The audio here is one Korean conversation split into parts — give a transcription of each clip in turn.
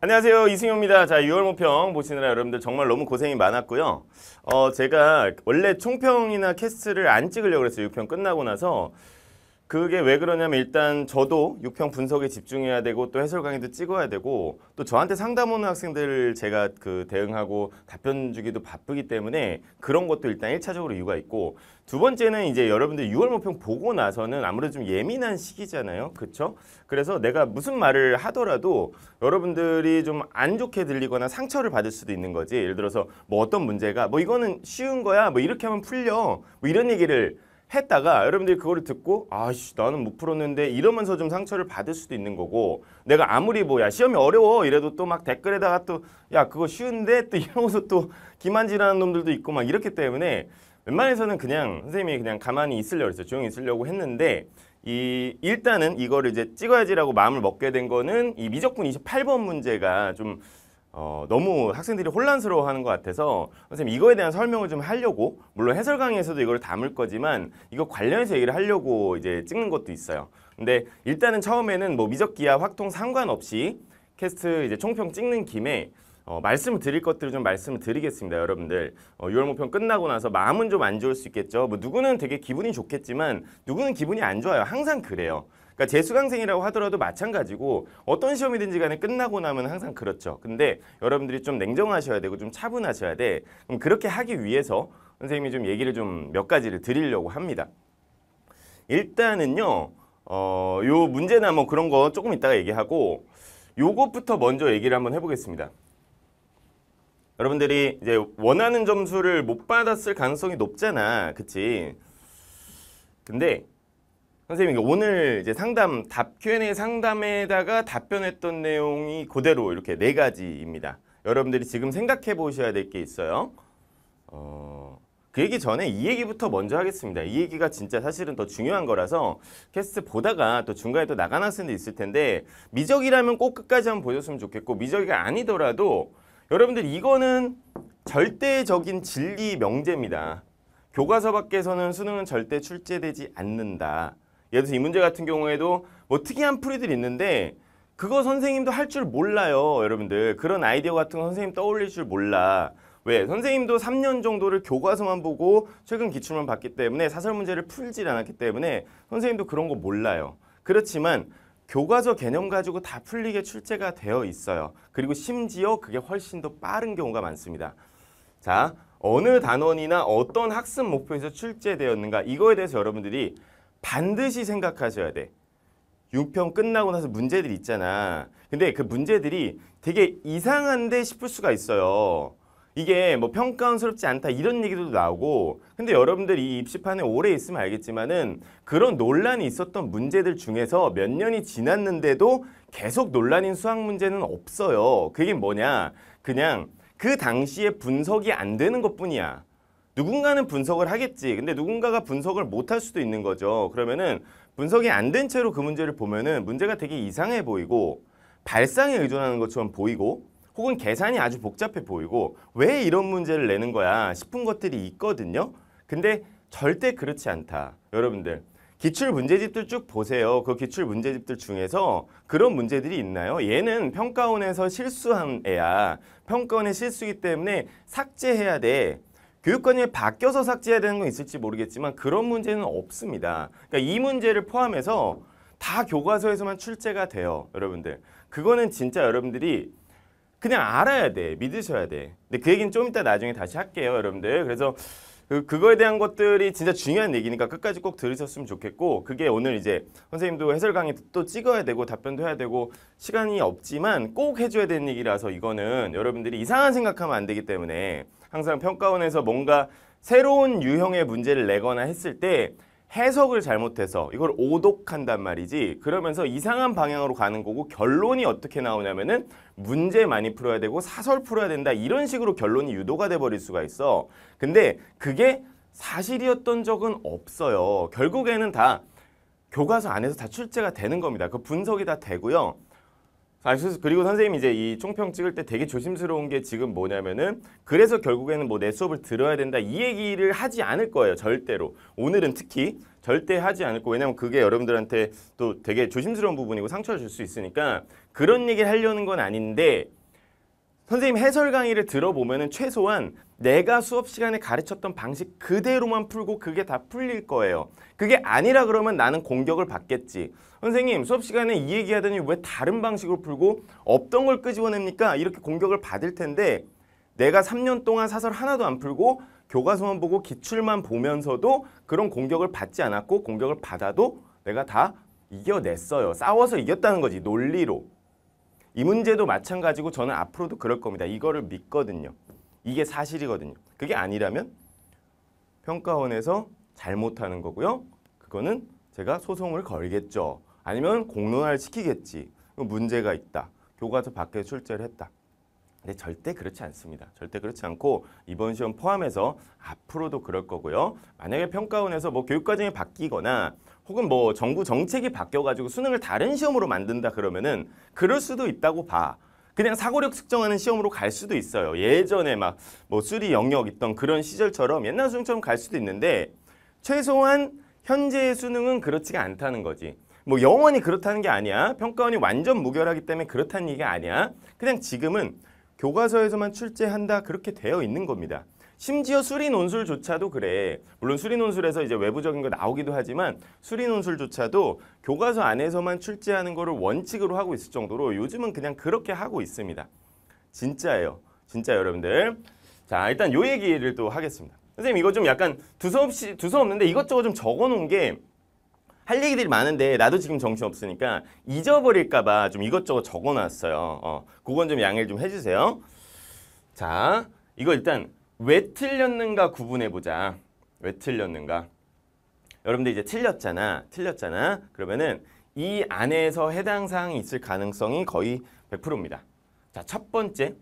안녕하세요 이승용입니다 자 6월 모평 보시느라 여러분들 정말 너무 고생이 많았고요 어 제가 원래 총평이나 캐스트를 안 찍으려고 그랬어요 6평 끝나고 나서 그게 왜 그러냐면 일단 저도 6평 분석에 집중해야 되고 또 해설 강의도 찍어야 되고 또 저한테 상담 오는 학생들 제가 그 대응하고 답변 주기도 바쁘기 때문에 그런 것도 일단 1차적으로 이유가 있고 두 번째는 이제 여러분들 6월 모평 보고 나서는 아무래도 좀 예민한 시기잖아요. 그렇죠? 그래서 내가 무슨 말을 하더라도 여러분들이 좀 안 좋게 들리거나 상처를 받을 수도 있는 거지. 예를 들어서 뭐 어떤 문제가 뭐 이거는 쉬운 거야. 뭐 이렇게 하면 풀려. 뭐 이런 얘기를 했다가 여러분들이 그거를 듣고 아씨 나는 못 풀었는데 이러면서 좀 상처를 받을 수도 있는 거고 내가 아무리 뭐야 시험이 어려워 이래도 또 막 댓글에다가 또 야 그거 쉬운데 또 이러면서 또 기만지라는 놈들도 있고 막 이렇기 때문에 웬만해서는 그냥 선생님이 그냥 가만히 있으려고 했어요 조용히 있으려고 했는데 이 일단은 이거를 이제 찍어야지라고 마음을 먹게 된 거는 이 미적분 28번 문제가 좀 어, 너무 학생들이 혼란스러워하는 것 같아서 선생님 이거에 대한 설명을 좀 하려고 물론 해설 강의에서도 이걸 담을 거지만 이거 관련해서 얘기를 하려고 이제 찍는 것도 있어요. 근데 일단은 처음에는 뭐미적기와 확통 상관없이 캐스트 이제 총평 찍는 김에 어, 말씀을 드릴 것들을 좀 말씀을 드리겠습니다 여러분들 어, 6월 목평 끝나고 나서 마음은 좀 안 좋을 수 있겠죠 뭐 누구는 되게 기분이 좋겠지만 누구는 기분이 안 좋아요 항상 그래요 그러니까 재수강생이라고 하더라도 마찬가지고 어떤 시험이든지 간에 끝나고 나면 항상 그렇죠. 근데 여러분들이 좀 냉정하셔야 되고 좀 차분하셔야 돼. 그럼 그렇게 하기 위해서 선생님이 좀 얘기를 좀 몇 가지를 드리려고 합니다. 일단은요. 어, 요 문제나 뭐 그런 거 조금 이따가 얘기하고 요것부터 먼저 얘기를 한번 해보겠습니다. 여러분들이 이제 원하는 점수를 못 받았을 가능성이 높잖아. 그치? 근데 선생님 오늘 이제 상담 답 Q&A 상담에다가 답변했던 내용이 그대로 이렇게 네 가지입니다. 여러분들이 지금 생각해 보셔야 될 게 있어요. 어, 그 얘기 전에 이 얘기부터 먼저 하겠습니다. 이 얘기가 진짜 사실은 더 중요한 거라서 캐스트 보다가 또 중간에 또 나간 학생도 있을 텐데 미적이라면 꼭 끝까지 한번 보셨으면 좋겠고 미적이가 아니더라도 여러분들 이거는 절대적인 진리 명제입니다. 교과서 밖에서는 수능은 절대 출제되지 않는다. 예를 들어서 이 문제 같은 경우에도 뭐 특이한 풀이들이 있는데 그거 선생님도 할 줄 몰라요. 여러분들 그런 아이디어 같은 거 선생님 떠올릴 줄 몰라. 왜? 선생님도 3년 정도를 교과서만 보고 최근 기출만 봤기 때문에 사설 문제를 풀지 않았기 때문에 선생님도 그런 거 몰라요. 그렇지만 교과서 개념 가지고 다 풀리게 출제가 되어 있어요. 그리고 심지어 그게 훨씬 더 빠른 경우가 많습니다. 자, 어느 단원이나 어떤 학습 목표에서 출제되었는가 이거에 대해서 여러분들이 반드시 생각하셔야 돼. 6평 끝나고 나서 문제들 있잖아. 근데 그 문제들이 되게 이상한데 싶을 수가 있어요. 이게 뭐 평가원스럽지 않다 이런 얘기도 나오고 근데 여러분들이 입시판에 오래 있으면 알겠지만은 그런 논란이 있었던 문제들 중에서 몇 년이 지났는데도 계속 논란인 수학 문제는 없어요. 그게 뭐냐? 그냥 그 당시에 분석이 안 되는 것뿐이야. 누군가는 분석을 하겠지. 근데 누군가가 분석을 못 할 수도 있는 거죠. 그러면은 분석이 안 된 채로 그 문제를 보면은 문제가 되게 이상해 보이고 발상에 의존하는 것처럼 보이고 혹은 계산이 아주 복잡해 보이고 왜 이런 문제를 내는 거야 싶은 것들이 있거든요. 근데 절대 그렇지 않다. 여러분들 기출 문제집들 쭉 보세요. 그 기출 문제집들 중에서 그런 문제들이 있나요? 얘는 평가원에서 실수한 애야. 평가원의 실수기 때문에 삭제해야 돼. 교육관이 바뀌어서 삭제해야 되는 건 있을지 모르겠지만 그런 문제는 없습니다. 그러니까 이 문제를 포함해서 다 교과서에서만 출제가 돼요. 여러분들. 그거는 진짜 여러분들이 그냥 알아야 돼. 믿으셔야 돼. 근데 그 얘기는 좀 이따 나중에 다시 할게요. 여러분들. 그래서 그, 그거에 대한 것들이 진짜 중요한 얘기니까 끝까지 꼭 들으셨으면 좋겠고 그게 오늘 이제 선생님도 해설 강의 또 찍어야 되고 답변도 해야 되고 시간이 없지만 꼭 해줘야 되는 얘기라서 이거는 여러분들이 이상한 생각하면 안 되기 때문에 항상 평가원에서 뭔가 새로운 유형의 문제를 내거나 했을 때 해석을 잘못해서 이걸 오독한단 말이지 그러면서 이상한 방향으로 가는 거고 결론이 어떻게 나오냐면은 문제 많이 풀어야 되고 사설 풀어야 된다 이런 식으로 결론이 유도가 돼버릴 수가 있어 근데 그게 사실이었던 적은 없어요 결국에는 다 교과서 안에서 다 출제가 되는 겁니다 그 분석이 다 되고요 아, 그리고 선생님 이제 이 총평 찍을 때 되게 조심스러운 게 지금 뭐냐면은 그래서 결국에는 뭐 내 수업을 들어야 된다 이 얘기를 하지 않을 거예요 절대로 오늘은 특히 절대 하지 않을 거 왜냐면 그게 여러분들한테 또 되게 조심스러운 부분이고 상처를 줄 수 있으니까 그런 얘기를 하려는 건 아닌데 선생님 해설 강의를 들어보면 최소한 내가 수업 시간에 가르쳤던 방식 그대로만 풀고 그게 다 풀릴 거예요. 그게 아니라 그러면 나는 공격을 받겠지. 선생님 수업 시간에 이 얘기하더니 왜 다른 방식으로 풀고 없던 걸 끄집어냅니까? 이렇게 공격을 받을 텐데 내가 3년 동안 사설 하나도 안 풀고 교과서만 보고 기출만 보면서도 그런 공격을 받지 않았고 공격을 받아도 내가 다 이겨냈어요. 싸워서 이겼다는 거지 논리로. 이 문제도 마찬가지고 저는 앞으로도 그럴 겁니다. 이거를 믿거든요. 이게 사실이거든요. 그게 아니라면 평가원에서 잘못하는 거고요. 그거는 제가 소송을 걸겠죠. 아니면 공론화를 시키겠지. 문제가 있다. 교과서 밖에 출제를 했다. 근데 절대 그렇지 않습니다. 절대 그렇지 않고 이번 시험 포함해서 앞으로도 그럴 거고요. 만약에 평가원에서 뭐 교육과정이 바뀌거나 혹은 뭐 정부 정책이 바뀌어가지고 수능을 다른 시험으로 만든다 그러면은 그럴 수도 있다고 봐. 그냥 사고력 측정하는 시험으로 갈 수도 있어요. 예전에 막 뭐 수리 영역 있던 그런 시절처럼 옛날 수능처럼 갈 수도 있는데 최소한 현재의 수능은 그렇지가 않다는 거지. 뭐 영원히 그렇다는 게 아니야. 평가원이 완전 무결하기 때문에 그렇다는 얘기가 아니야. 그냥 지금은 교과서에서만 출제한다 그렇게 되어 있는 겁니다. 심지어 수리논술조차도 그래. 물론 수리논술에서 이제 외부적인 거 나오기도 하지만 수리논술조차도 교과서 안에서만 출제하는 거를 원칙으로 하고 있을 정도로 요즘은 그냥 그렇게 하고 있습니다. 진짜예요. 진짜 여러분들. 자 일단 요 얘기를 또 하겠습니다. 선생님 이거 좀 약간 두서없이 두서없는데 이것저것 좀 적어놓은 게 할 얘기들이 많은데 나도 지금 정신없으니까 잊어버릴까 봐 좀 이것저것 적어놨어요. 어, 그건 좀 양해를 좀 해주세요. 자 이거 일단 왜 틀렸는가 구분해보자. 왜 틀렸는가. 여러분들 이제 틀렸잖아. 틀렸잖아. 그러면은 이 안에서 해당 사항이 있을 가능성이 거의 100%입니다. 자, 첫 번째.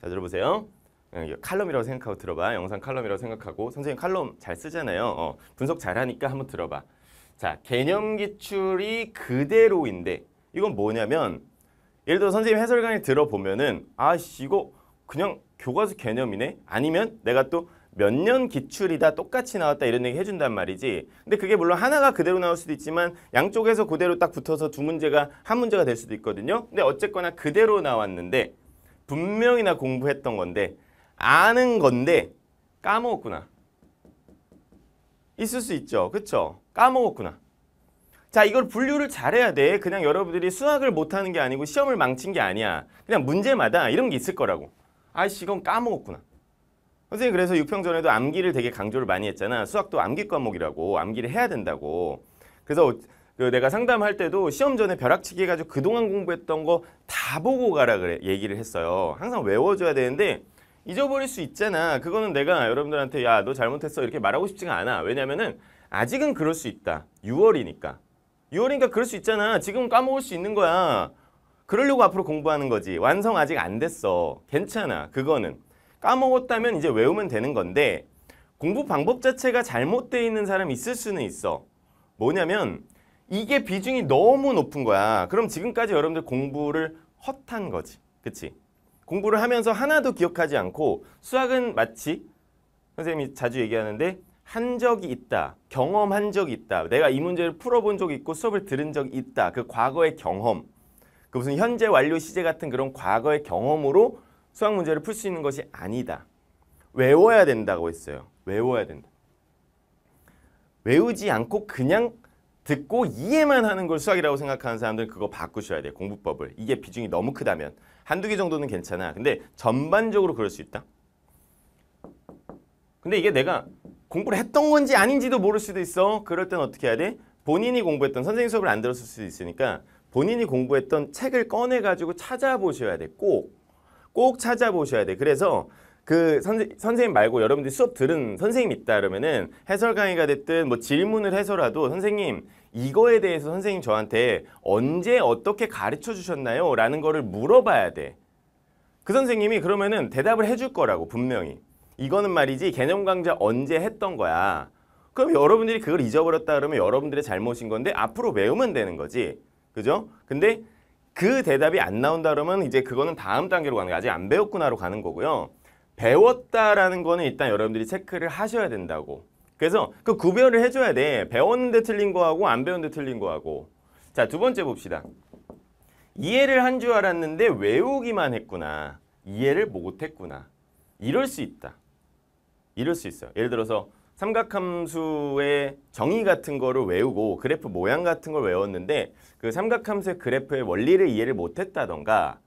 자, 들어보세요. 예, 칼럼이라고 생각하고 들어봐. 영상 칼럼이라고 생각하고. 선생님 칼럼 잘 쓰잖아요. 어, 분석 잘하니까 한번 들어봐. 자, 개념 기출이 그대로인데 이건 뭐냐면 예를 들어 선생님 해설강의 들어보면은 아씨 이거 그냥 교과서 개념이네? 아니면 내가 또 몇 년 기출이다 똑같이 나왔다 이런 얘기 해준단 말이지. 근데 그게 물론 하나가 그대로 나올 수도 있지만 양쪽에서 그대로 딱 붙어서 두 문제가 한 문제가 될 수도 있거든요. 근데 어쨌거나 그대로 나왔는데 분명히 나 공부했던 건데 아는 건데 까먹었구나. 있을 수 있죠. 그쵸 까먹었구나. 자, 이걸 분류를 잘해야 돼. 그냥 여러분들이 수학을 못하는 게 아니고 시험을 망친 게 아니야. 그냥 문제마다 이런 게 있을 거라고. 아이씨 이건 까먹었구나. 선생님 그래서 6평 전에도 암기를 되게 강조를 많이 했잖아. 수학도 암기 과목이라고 암기를 해야 된다고. 그래서 어, 그 내가 상담할 때도 시험 전에 벼락치기 해가지고 그동안 공부했던 거 다 보고 가라 그래 얘기를 했어요. 항상 외워줘야 되는데 잊어버릴 수 있잖아. 그거는 내가 여러분들한테 야 너 잘못했어 이렇게 말하고 싶지가 않아. 왜냐면은 아직은 그럴 수 있다. 6월이니까. 6월이니까 그럴 수 있잖아. 지금 까먹을 수 있는 거야. 그러려고 앞으로 공부하는 거지. 완성 아직 안 됐어. 괜찮아. 그거는. 까먹었다면 이제 외우면 되는 건데 공부 방법 자체가 잘못되어 있는 사람 있을 수는 있어. 뭐냐면 이게 비중이 너무 높은 거야. 그럼 지금까지 여러분들 공부를 헛한 거지. 그치? 공부를 하면서 하나도 기억하지 않고 수학은 마치 선생님이 자주 얘기하는데 한 적이 있다. 경험한 적이 있다. 내가 이 문제를 풀어본 적이 있고 수업을 들은 적이 있다. 그 과거의 경험. 그 무슨 현재 완료 시제 같은 그런 과거의 경험으로 수학 문제를 풀 수 있는 것이 아니다. 외워야 된다고 했어요. 외워야 된다. 외우지 않고 그냥 듣고 이해만 하는 걸 수학이라고 생각하는 사람들은 그거 바꾸셔야 돼요. 공부법을. 이게 비중이 너무 크다면. 한두 개 정도는 괜찮아. 근데 전반적으로 그럴 수 있다. 근데 이게 내가 공부를 했던 건지 아닌지도 모를 수도 있어. 그럴 땐 어떻게 해야 돼? 본인이 공부했던 선생님 수업을 안 들었을 수도 있으니까 본인이 공부했던 책을 꺼내가지고 찾아보셔야 돼. 꼭. 꼭 찾아보셔야 돼. 그래서 그 선생, 선생님 말고 여러분들이 수업 들은 선생님 있다 그러면은 해설 강의가 됐든 뭐 질문을 해서라도 선생님 이거에 대해서 선생님 저한테 언제 어떻게 가르쳐 주셨나요? 라는 거를 물어봐야 돼. 그 선생님이 그러면은 대답을 해줄 거라고 분명히. 이거는 말이지 개념 강좌 언제 했던 거야. 그럼 여러분들이 그걸 잊어버렸다 그러면 여러분들의 잘못인 건데 앞으로 외우면 되는 거지. 그죠? 근데 그 대답이 안 나온다 그러면 이제 그거는 다음 단계로 가는 게 아직 안 배웠구나로 가는 거고요. 배웠다라는 거는 일단 여러분들이 체크를 하셔야 된다고. 그래서 그 구별을 해줘야 돼. 배웠는데 틀린 거하고 안 배웠는데 틀린 거하고. 자, 두 번째 봅시다. 이해를 한 줄 알았는데 외우기만 했구나. 이해를 못했구나. 이럴 수 있다. 이럴 수 있어요. 예를 들어서 삼각함수의 정의 같은 거를 외우고 그래프 모양 같은 걸 외웠는데 그 삼각함수의 그래프의 원리를 이해를 못했다던가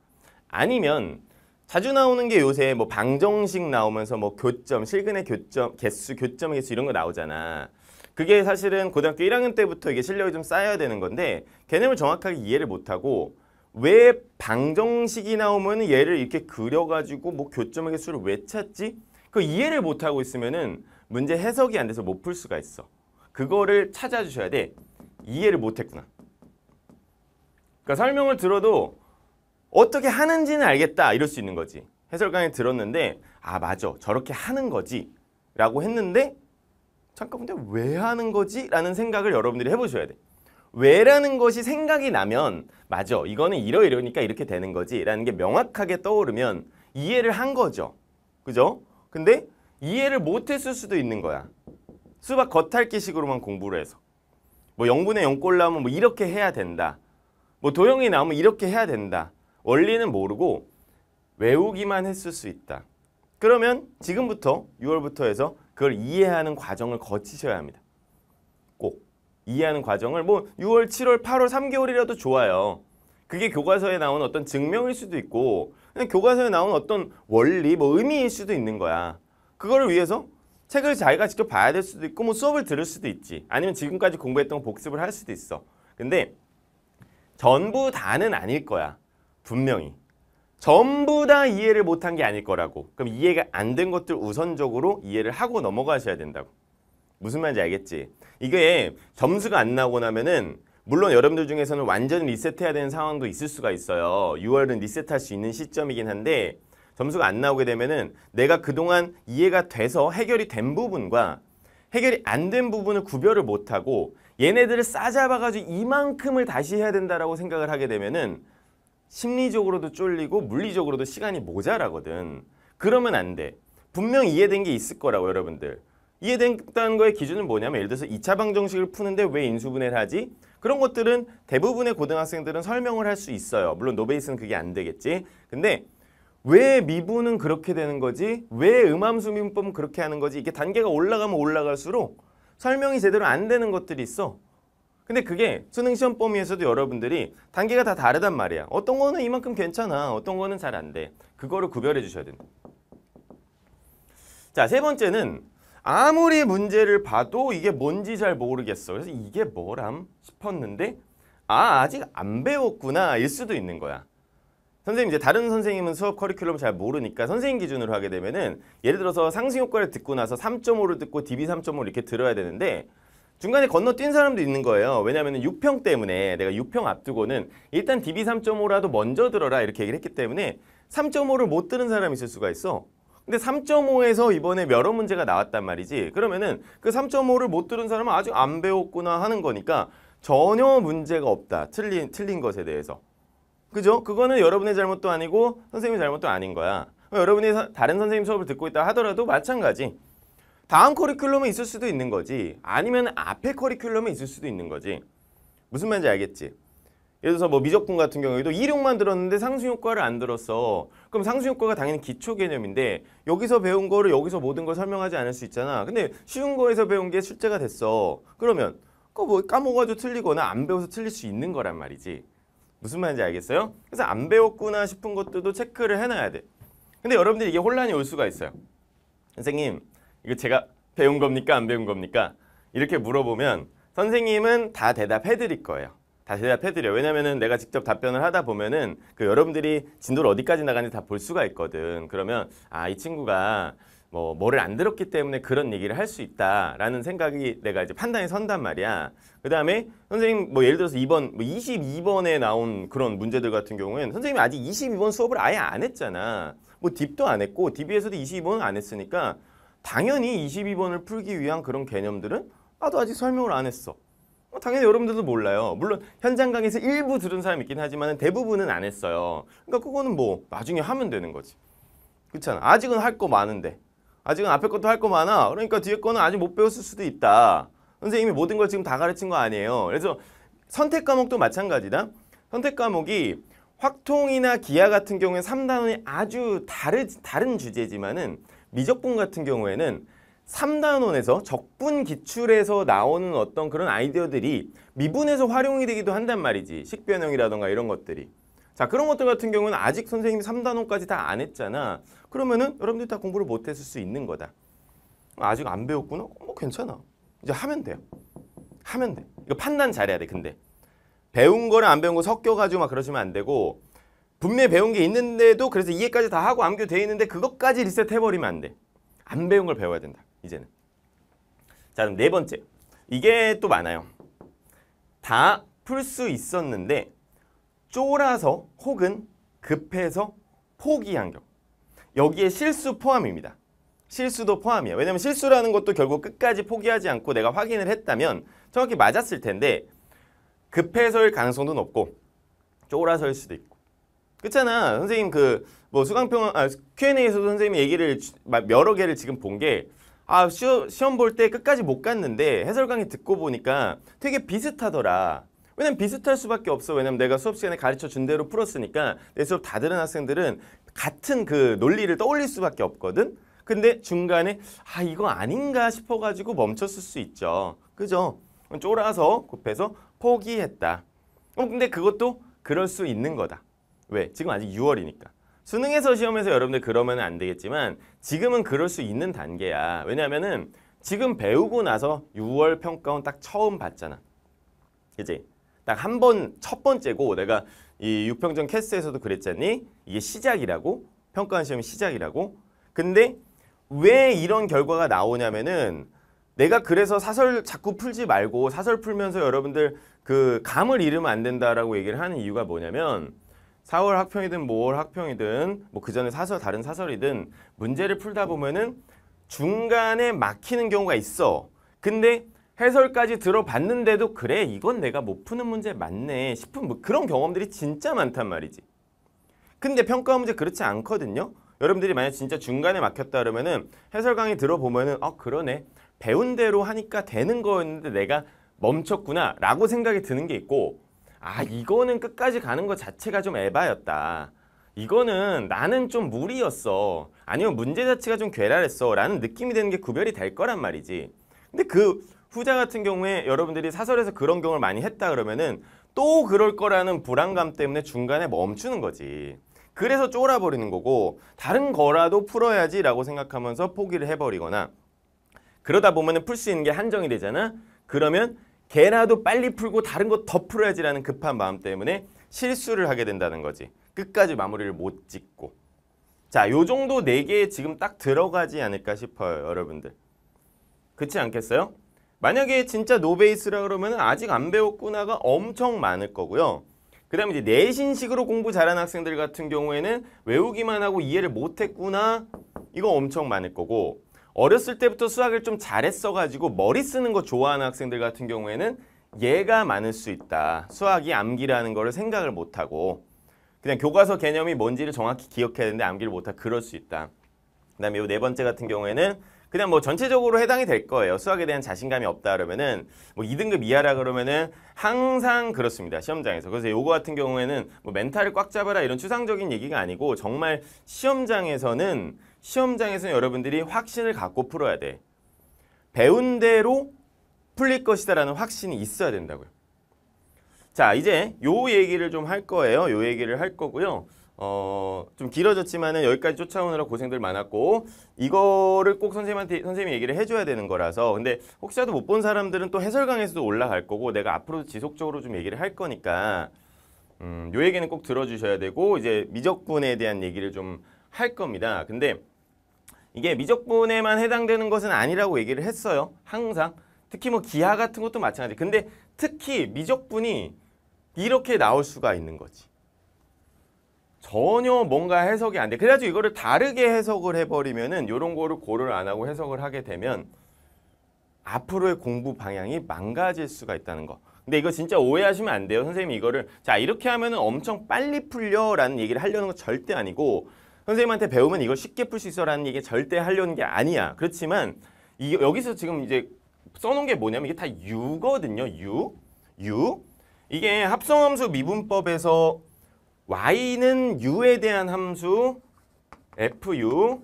아니면 자주 나오는 게 요새 뭐 방정식 나오면서 뭐 교점, 실근의 교점, 개수, 교점 개수 이런 거 나오잖아. 그게 사실은 고등학교 1학년 때부터 이게 실력이 좀 쌓여야 되는 건데 개념을 정확하게 이해를 못하고 왜 방정식이 나오면 얘를 이렇게 그려가지고 뭐 교점의 개수를 왜 찾지? 그 이해를 못하고 있으면은 문제 해석이 안 돼서 못 풀 수가 있어. 그거를 찾아주셔야 돼. 이해를 못했구나. 그러니까 설명을 들어도 어떻게 하는지는 알겠다 이럴 수 있는 거지. 해설강의 들었는데 아 맞아 저렇게 하는 거지 라고 했는데 잠깐 근데 왜 하는 거지? 라는 생각을 여러분들이 해보셔야 돼. 왜라는 것이 생각이 나면 맞아 이거는 이러이러니까 이렇게 되는 거지 라는 게 명확하게 떠오르면 이해를 한 거죠. 그죠? 근데 이해를 못했을 수도 있는 거야. 수박 겉핥기식으로만 공부를 해서. 뭐 0분의 0꼴 나오면 뭐 이렇게 해야 된다. 뭐 도형이 나오면 이렇게 해야 된다. 원리는 모르고 외우기만 했을 수 있다. 그러면 지금부터 6월부터 해서 그걸 이해하는 과정을 거치셔야 합니다. 꼭. 이해하는 과정을 뭐 6월, 7월, 8월, 3개월이라도 좋아요. 그게 교과서에 나온 어떤 증명일 수도 있고 그냥 교과서에 나온 어떤 원리, 뭐 의미일 수도 있는 거야. 그거를 위해서 책을 자기가 직접 봐야 될 수도 있고 뭐 수업을 들을 수도 있지. 아니면 지금까지 공부했던 거 복습을 할 수도 있어. 근데 전부 다는 아닐 거야. 분명히. 전부 다 이해를 못한 게 아닐 거라고. 그럼 이해가 안 된 것들 우선적으로 이해를 하고 넘어가셔야 된다고. 무슨 말인지 알겠지? 이게 점수가 안 나오고 나면은 물론 여러분들 중에서는 완전 리셋해야 되는 상황도 있을 수가 있어요. 6월은 리셋할 수 있는 시점이긴 한데 점수가 안 나오게 되면은 내가 그동안 이해가 돼서 해결이 된 부분과 해결이 안 된 부분을 구별을 못하고 얘네들을 싸잡아가지고 이만큼을 다시 해야 된다라고 생각을 하게 되면은 심리적으로도 쫄리고 물리적으로도 시간이 모자라거든. 그러면 안 돼. 분명 이해된 게 있을 거라고 여러분들. 이해된다는 거의 기준은 뭐냐면 예를 들어서 2차 방정식을 푸는데 왜 인수분해를 하지? 그런 것들은 대부분의 고등학생들은 설명을 할 수 있어요. 물론 노베이스는 그게 안 되겠지. 근데 왜 미분은 그렇게 되는 거지? 왜 음함수 민법은 그렇게 하는 거지? 이게 단계가 올라가면 올라갈수록 설명이 제대로 안 되는 것들이 있어. 근데 그게 수능 시험 범위에서도 여러분들이 단계가 다 다르단 말이야. 어떤 거는 이만큼 괜찮아. 어떤 거는 잘 안 돼. 그거를 구별해 주셔야 된다. 자, 세 번째는 아무리 문제를 봐도 이게 뭔지 잘 모르겠어. 그래서 이게 뭐람 싶었는데 아, 아직 안 배웠구나 일 수도 있는 거야. 선생님 이제 다른 선생님은 수업 커리큘럼 잘 모르니까 선생님 기준으로 하게 되면은 예를 들어서 상승 효과를 듣고 나서 3.5를 듣고 DB 3.5 이렇게 들어야 되는데 중간에 건너뛴 사람도 있는 거예요. 왜냐하면 6평 때문에 내가 6평 앞두고는 일단 DB 3.5라도 먼저 들어라 이렇게 얘기를 했기 때문에 3.5를 못 들은 사람이 있을 수가 있어. 근데 3.5에서 이번에 여러 문제가 나왔단 말이지. 그러면은 그 3.5를 못 들은 사람은 아직 안 배웠구나 하는 거니까 전혀 문제가 없다. 틀린, 틀린 것에 대해서. 그죠? 그거는 여러분의 잘못도 아니고 선생님의 잘못도 아닌 거야. 여러분이 사, 다른 선생님 수업을 듣고 있다 하더라도 마찬가지. 다음 커리큘럼에 있을 수도 있는 거지. 아니면 앞에 커리큘럼에 있을 수도 있는 거지. 무슨 말인지 알겠지? 예를 들어서 뭐 미적분 같은 경우에도 이륙만 들었는데 상수효과를 안 들었어. 그럼 상수효과가 당연히 기초 개념인데 여기서 배운 거를 여기서 모든 걸 설명하지 않을 수 있잖아. 근데 쉬운 거에서 배운 게 실제가 됐어. 그러면 그뭐 까먹어도 틀리거나 안 배워서 틀릴 수 있는 거란 말이지. 무슨 말인지 알겠어요? 그래서 안 배웠구나 싶은 것들도 체크를 해놔야 돼. 근데 여러분들이 게 혼란이 올 수가 있어요. 선생님, 이거 제가 배운 겁니까? 안 배운 겁니까? 이렇게 물어보면 선생님은 다 대답해드릴 거예요. 다 대답해드려요. 왜냐면은 내가 직접 답변을 하다 보면은 그 여러분들이 진도를 어디까지 나가는지 다 볼 수가 있거든. 그러면 아, 이 친구가 뭐 뭐를 안 들었기 때문에 그런 얘기를 할 수 있다라는 생각이 내가 이제 판단이 선단 말이야. 그다음에 선생님 뭐 예를 들어서 이번 뭐 22번에 나온 그런 문제들 같은 경우에는 선생님이 아직 22번 수업을 아예 안 했잖아. 뭐 딥도 안 했고 DB에서도 22번은 안 했으니까 당연히 22번을 풀기 위한 그런 개념들은 나도 아직 설명을 안 했어. 뭐 당연히 여러분들도 몰라요. 물론 현장 강의에서 일부 들은 사람 있긴 하지만 대부분은 안 했어요. 그러니까 그거는 뭐 나중에 하면 되는 거지. 그렇잖아. 아직은 할 거 많은데. 아직은 앞에 것도 할 거 많아. 그러니까 뒤에 거는 아직 못 배웠을 수도 있다. 선생님이 모든 걸 지금 다 가르친 거 아니에요. 그래서 선택 과목도 마찬가지다. 선택 과목이 확통이나 기하 같은 경우에 3단원이 아주 다르, 다른 주제지만은 미적분 같은 경우에는 3단원에서 적분 기출에서 나오는 어떤 그런 아이디어들이 미분에서 활용이 되기도 한단 말이지. 식변형이라던가 이런 것들이. 자 그런 것들 같은 경우는 아직 선생님이 3단원까지 다 안 했잖아. 그러면은 여러분들이 다 공부를 못했을 수 있는 거다. 아직 안 배웠구나? 어, 뭐 괜찮아. 이제 하면 돼요. 하면 돼. 이거 판단 잘해야 돼 근데. 배운 거랑 안 배운 거 섞여가지고 막 그러시면 안 되고 분명히 배운 게 있는데도 그래서 이해까지 다 하고 암기돼 있는데 그것까지 리셋해버리면 안 돼. 안 배운 걸 배워야 된다. 이제는. 자 그럼 네 번째. 이게 또 많아요. 다 풀 수 있었는데 쫄아서 혹은 급해서 포기한 경우 여기에 실수 포함입니다. 실수도 포함이에요. 왜냐면 실수라는 것도 결국 끝까지 포기하지 않고 내가 확인을 했다면 정확히 맞았을 텐데 급해서일 가능성도 높고 쫄아서일 수도 있고 그렇잖아. 선생님 그 뭐 수강평 아, Q&A에서도 선생님 얘기를 여러 개를 지금 본 게 아, 시험 볼 때 끝까지 못 갔는데 해설 강의 듣고 보니까 되게 비슷하더라. 왜냐면 비슷할 수밖에 없어. 왜냐면 내가 수업 시간에 가르쳐 준 대로 풀었으니까 내 수업 다 들은 학생들은 같은 그 논리를 떠올릴 수밖에 없거든. 근데 중간에 아 이거 아닌가 싶어가지고 멈췄을 수 있죠. 그죠? 쫄아서 곱해서 포기했다. 어, 근데 그것도 그럴 수 있는 거다. 왜? 지금 아직 6월이니까. 수능에서 시험에서 여러분들 그러면 안 되겠지만 지금은 그럴 수 있는 단계야. 왜냐면은 지금 배우고 나서 6월 평가원 딱 처음 봤잖아. 그지? 딱한번첫 번째고 내가 이 육평전 캐스에서도 그랬잖니 이게 시작이라고 평가한 시험이 시작이라고 근데 왜 이런 결과가 나오냐면은 내가 그래서 사설 자꾸 풀지 말고 사설 풀면서 여러분들 그 감을 잃으면 안 된다라고 얘기를 하는 이유가 뭐냐면 4월 학평이든 5월 학평이든 뭐그 전에 사설 다른 사설이든 문제를 풀다 보면은 중간에 막히는 경우가 있어. 근데 해설까지 들어봤는데도 그래 이건 내가 못 푸는 문제 맞네 싶은 뭐 그런 경험들이 진짜 많단 말이지. 근데 평가 문제 그렇지 않거든요. 여러분들이 만약 진짜 중간에 막혔다 그러면은 해설 강의 들어보면은 어 그러네 배운 대로 하니까 되는 거였는데 내가 멈췄구나 라고 생각이 드는 게 있고 아 이거는 끝까지 가는 것 자체가 좀 에바였다. 이거는 나는 좀 무리였어. 아니면 문제 자체가 좀 괴랄했어. 라는 느낌이 드는 게 구별이 될 거란 말이지. 근데 그 후자 같은 경우에 여러분들이 사설에서 그런 경우를 많이 했다 그러면은 또 그럴 거라는 불안감 때문에 중간에 멈추는 거지. 그래서 쫄아버리는 거고 다른 거라도 풀어야지 라고 생각하면서 포기를 해버리거나 그러다 보면 풀 수 있는 게 한정이 되잖아. 그러면 개라도 빨리 풀고 다른 거 더 풀어야지라는 급한 마음 때문에 실수를 하게 된다는 거지. 끝까지 마무리를 못 짓고. 자, 요 정도 네개에 지금 딱 들어가지 않을까 싶어요, 여러분들. 그렇지 않겠어요? 만약에 진짜 노베이스라 그러면 아직 안 배웠구나가 엄청 많을 거고요. 그 다음에 이제 내신식으로 공부 잘하는 학생들 같은 경우에는 외우기만 하고 이해를 못했구나 이거 엄청 많을 거고 어렸을 때부터 수학을 좀 잘했어가지고 머리 쓰는 거 좋아하는 학생들 같은 경우에는 얘가 많을 수 있다. 수학이 암기라는 거를 생각을 못하고 그냥 교과서 개념이 뭔지를 정확히 기억해야 되는데 암기를 못하고 그럴 수 있다. 그 다음에 이 네 번째 같은 경우에는 그냥 뭐 전체적으로 해당이 될 거예요. 수학에 대한 자신감이 없다 그러면은 뭐 2등급 이하라 그러면은 항상 그렇습니다. 시험장에서. 그래서 요거 같은 경우에는 뭐 멘탈을 꽉 잡아라 이런 추상적인 얘기가 아니고 정말 시험장에서는 시험장에서는 여러분들이 확신을 갖고 풀어야 돼. 배운 대로 풀릴 것이다라는 확신이 있어야 된다고요. 자, 이제 요 얘기를 좀 할 거예요. 요 얘기를 할 거고요. 어, 좀 길어졌지만은 여기까지 쫓아오느라 고생들 많았고 이거를 꼭 선생님한테 선생님이 얘기를 해줘야 되는 거라서 근데 혹시라도 못 본 사람들은 또 해설 강에서도 올라갈 거고 내가 앞으로도 지속적으로 좀 얘기를 할 거니까 음, 요 얘기는 꼭 들어주셔야 되고 이제 미적분에 대한 얘기를 좀 할 겁니다. 근데 이게 미적분에만 해당되는 것은 아니라고 얘기를 했어요. 항상 특히 뭐 기하 같은 것도 마찬가지. 근데 특히 미적분이 이렇게 나올 수가 있는 거지. 전혀 뭔가 해석이 안 돼. 그래가지고 이거를 다르게 해석을 해버리면은 이런 거를 고려를 안 하고 해석을 하게 되면 앞으로의 공부 방향이 망가질 수가 있다는 거. 근데 이거 진짜 오해하시면 안 돼요. 선생님이 이거를 자 이렇게 하면은 엄청 빨리 풀려라는 얘기를 하려는 건 절대 아니고 선생님한테 배우면 이거 쉽게 풀 수 있어라는 얘기 절대 하려는 게 아니야. 그렇지만 이, 여기서 지금 이제 써놓은 게 뭐냐면 이게 다 유거든요. 유, 유. 이게 합성함수 미분법에서 y는 u에 대한 함수 fu,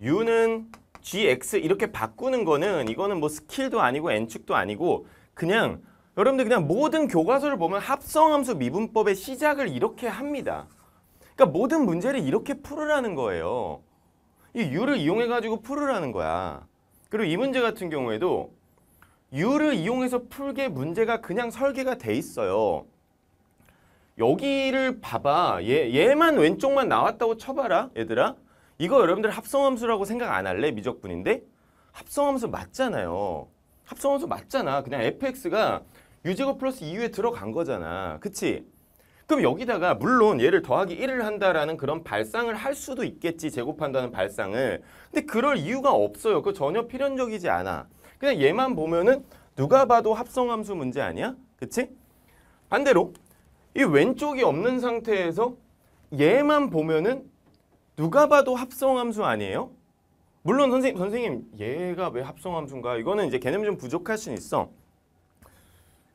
u는 gx 이렇게 바꾸는 거는 이거는 뭐 스킬도 아니고 n축도 아니고 그냥 여러분들 그냥 모든 교과서를 보면 합성함수 미분법의 시작을 이렇게 합니다. 그러니까 모든 문제를 이렇게 풀으라는 거예요. 이 u를 이용해가지고 풀으라는 거야. 그리고 이 문제 같은 경우에도 u를 이용해서 풀게 문제가 그냥 설계가 돼 있어요. 여기를 봐봐. 얘, 얘만 왼쪽만 나왔다고 쳐봐라. 얘들아. 이거 여러분들 합성함수라고 생각 안 할래? 미적분인데? 합성함수 맞잖아요. 합성함수 맞잖아. 그냥 fx가 유제곱 플러스 2에 들어간 거잖아. 그치? 그럼 여기다가 물론 얘를 더하기 1을 한다라는 그런 발상을 할 수도 있겠지. 제곱한다는 발상을. 근데 그럴 이유가 없어요. 그거 전혀 필연적이지 않아. 그냥 얘만 보면은 누가 봐도 합성함수 문제 아니야? 그치? 반대로 이 왼쪽이 없는 상태에서 얘만 보면은 누가 봐도 합성함수 아니에요? 물론 선생님, 선생님 얘가 왜 합성함수인가? 이거는 이제 개념이 좀 부족할 수는 있어.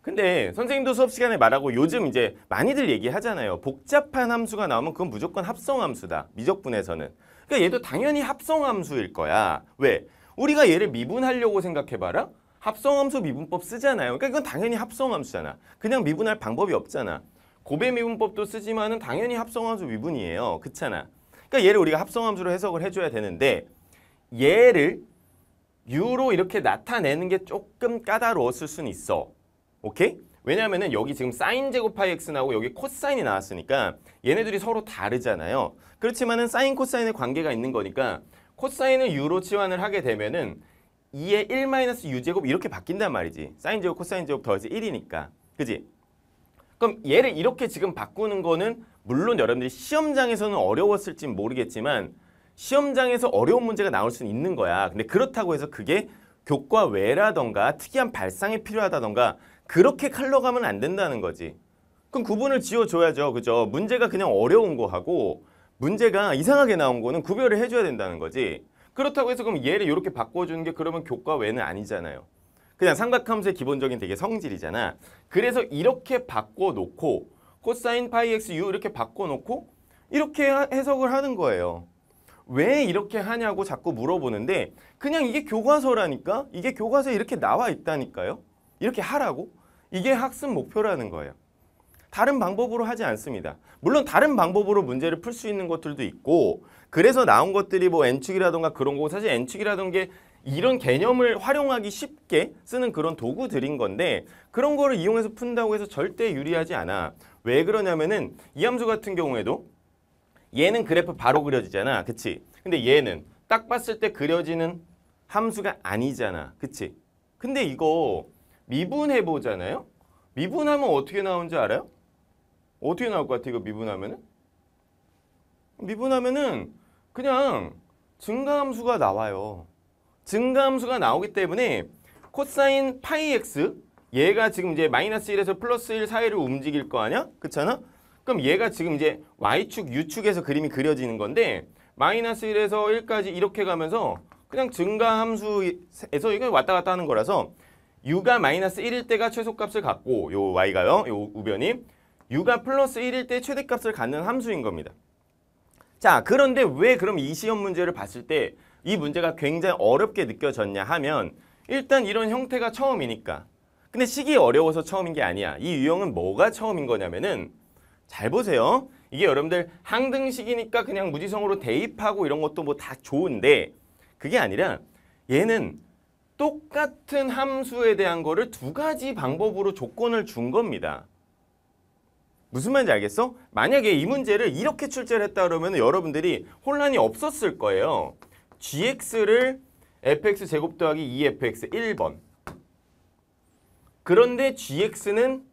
근데 선생님도 수업 시간에 말하고 요즘 이제 많이들 얘기하잖아요. 복잡한 함수가 나오면 그건 무조건 합성함수다. 미적분에서는. 그러니까 얘도 당연히 합성함수일 거야. 왜? 우리가 얘를 미분하려고 생각해봐라. 합성함수 미분법 쓰잖아요. 그러니까 이건 당연히 합성함수잖아. 그냥 미분할 방법이 없잖아. 고배 미분법도 쓰지만은 당연히 합성함수 미분이에요. 그렇잖아. 그러니까 얘를 우리가 합성함수로 해석을 해줘야 되는데 얘를 U로 이렇게 나타내는 게 조금 까다로웠을 수는 있어. 오케이? 왜냐하면 여기 지금 사인 제곱 파이 x나고 오 여기 코사인이 나왔으니까 얘네들이 서로 다르잖아요. 그렇지만 은 사인 코사인의 관계가 있는 거니까 코사인을 u로 치환을 하게 되면 은 2의 1-u제곱 이렇게 바뀐단 말이지. 사인 제곱 코사인 제곱 더해서 1이니까. 그지? 그럼 얘를 이렇게 지금 바꾸는 거는 물론 여러분들이 시험장에서는 어려웠을진 모르겠지만 시험장에서 어려운 문제가 나올 수는 있는 거야. 근데 그렇다고 해서 그게 교과 외라던가 특이한 발상이 필요하다던가 그렇게 칼러 가면 안 된다는 거지. 그럼 구분을 지어줘야죠. 그죠? 문제가 그냥 어려운 거하고 문제가 이상하게 나온 거는 구별을 해줘야 된다는 거지. 그렇다고 해서 그럼 얘를 이렇게 바꿔주는 게 그러면 교과 외는 아니잖아요. 그냥 삼각함수의 기본적인 되게 성질이잖아. 그래서 이렇게 바꿔놓고 코사인 파이 x u 이렇게 바꿔놓고 이렇게 해석을 하는 거예요. 왜 이렇게 하냐고 자꾸 물어보는데 그냥 이게 교과서라니까? 이게 교과서에 이렇게 나와 있다니까요? 이렇게 하라고? 이게 학습 목표라는 거예요. 다른 방법으로 하지 않습니다. 물론 다른 방법으로 문제를 풀 수 있는 것들도 있고 그래서 나온 것들이 뭐 N축이라던가 그런 거고 사실 N축이라던 게 이런 개념을 활용하기 쉽게 쓰는 그런 도구들인 건데 그런 거를 이용해서 푼다고 해서 절대 유리하지 않아. 왜 그러냐면은 이 함수 같은 경우에도 얘는 그래프 바로 그려지잖아. 그치? 근데 얘는 딱 봤을 때 그려지는 함수가 아니잖아. 그치? 근데 이거 미분해보잖아요? 미분하면 어떻게 나오는지 알아요? 어떻게 나올 것 같아, 이거 미분하면은? 미분하면은 그냥 증가함수가 나와요. 증감수가 나오기 때문에 코사인 파이 x 얘가 지금 이제 마이너스 1에서 플러스 1 사이를 움직일 거 아니야? 그렇잖아? 그럼 얘가 지금 이제 y축, u축에서 그림이 그려지는 건데 마이너스 1에서 1까지 이렇게 가면서 그냥 증가함수에서 이게 왔다 갔다 하는 거라서 u가 마이너스 1일 때가 최소값을 갖고 요 y가요, 요 우변이 u가 플러스 1일 때 최대값을 갖는 함수인 겁니다. 자, 그런데 왜 그럼 이 시험 문제를 봤을 때이 문제가 굉장히 어렵게 느껴졌냐 하면 일단 이런 형태가 처음이니까 근데 식이 어려워서 처음인 게 아니야. 이 유형은 뭐가 처음인 거냐면은 잘 보세요. 이게 여러분들 항등식이니까 그냥 무지성으로 대입하고 이런 것도 뭐 다 좋은데 그게 아니라 얘는 똑같은 함수에 대한 거를 두 가지 방법으로 조건을 준 겁니다. 무슨 말인지 알겠어? 만약에 이 문제를 이렇게 출제를 했다 그러면 여러분들이 혼란이 없었을 거예요. gx를 fx 제곱 더하기 2fx 1번 그런데 gx는